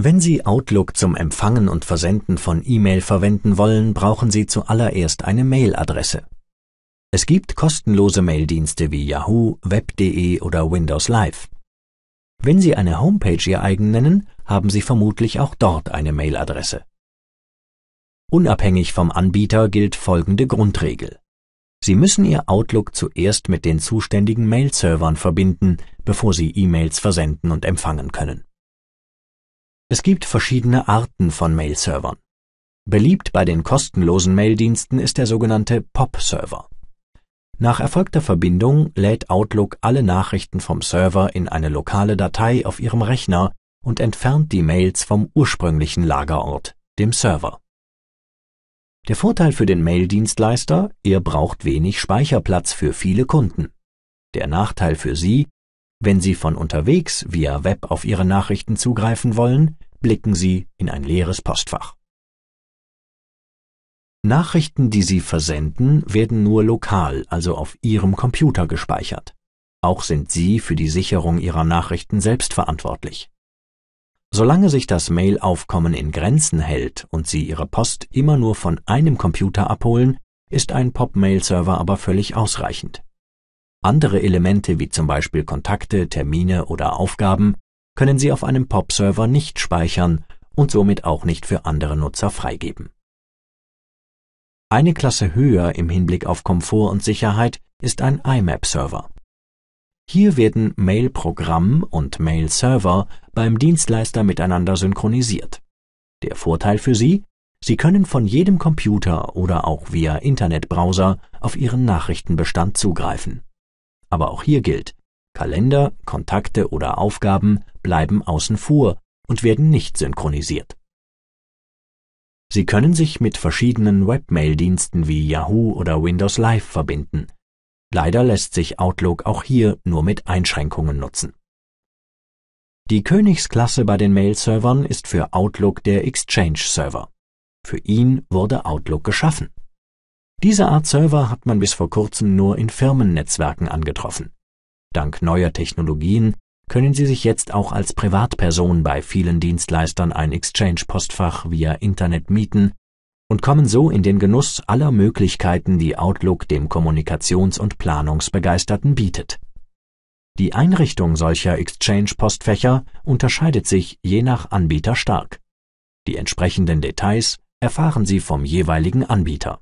Wenn Sie Outlook zum Empfangen und Versenden von E-Mail verwenden wollen, brauchen Sie zuallererst eine Mailadresse. Es gibt kostenlose Maildienste wie Yahoo, Web.de oder Windows Live. Wenn Sie eine Homepage Ihr eigen nennen, haben Sie vermutlich auch dort eine Mailadresse. Unabhängig vom Anbieter gilt folgende Grundregel. Sie müssen Ihr Outlook zuerst mit den zuständigen Mail-Servern verbinden, bevor Sie E-Mails versenden und empfangen können. Es gibt verschiedene Arten von Mail-Servern. Beliebt bei den kostenlosen Mail-Diensten ist der sogenannte POP-Server. Nach erfolgter Verbindung lädt Outlook alle Nachrichten vom Server in eine lokale Datei auf Ihrem Rechner und entfernt die Mails vom ursprünglichen Lagerort, dem Server. Der Vorteil für den Mail-Dienstleister, er braucht wenig Speicherplatz für viele Kunden. Der Nachteil für Sie, wenn Sie von unterwegs via Web auf Ihre Nachrichten zugreifen wollen, blicken Sie in ein leeres Postfach. Nachrichten, die Sie versenden, werden nur lokal, also auf Ihrem Computer gespeichert. Auch sind Sie für die Sicherung Ihrer Nachrichten selbst verantwortlich. Solange sich das Mailaufkommen in Grenzen hält und Sie Ihre Post immer nur von einem Computer abholen, ist ein pop mail server aber völlig ausreichend. Andere Elemente wie zum Beispiel Kontakte, Termine oder Aufgaben können Sie auf einem POP-Server nicht speichern und somit auch nicht für andere Nutzer freigeben. Eine Klasse höher im Hinblick auf Komfort und Sicherheit ist ein IMAP-Server. Hier werden Mail-Programm und Mail-Server beim Dienstleister miteinander synchronisiert. Der Vorteil für Sie? Sie können von jedem Computer oder auch via Internetbrowser auf Ihren Nachrichtenbestand zugreifen. Aber auch hier gilt, Kalender, Kontakte oder Aufgaben bleiben außen vor und werden nicht synchronisiert. Sie können sich mit verschiedenen Webmail-Diensten wie Yahoo oder Windows Live verbinden. Leider lässt sich Outlook auch hier nur mit Einschränkungen nutzen. Die Königsklasse bei den Mail-Servern ist für Outlook der Exchange-Server. Für ihn wurde Outlook geschaffen. Diese Art Server hat man bis vor kurzem nur in Firmennetzwerken angetroffen. Dank neuer Technologien können Sie sich jetzt auch als Privatperson bei vielen Dienstleistern ein Exchange-Postfach via Internet mieten und kommen so in den Genuss aller Möglichkeiten, die Outlook dem Kommunikations- und Planungsbegeisterten bietet. Die Einrichtung solcher Exchange-Postfächer unterscheidet sich je nach Anbieter stark. Die entsprechenden Details erfahren Sie vom jeweiligen Anbieter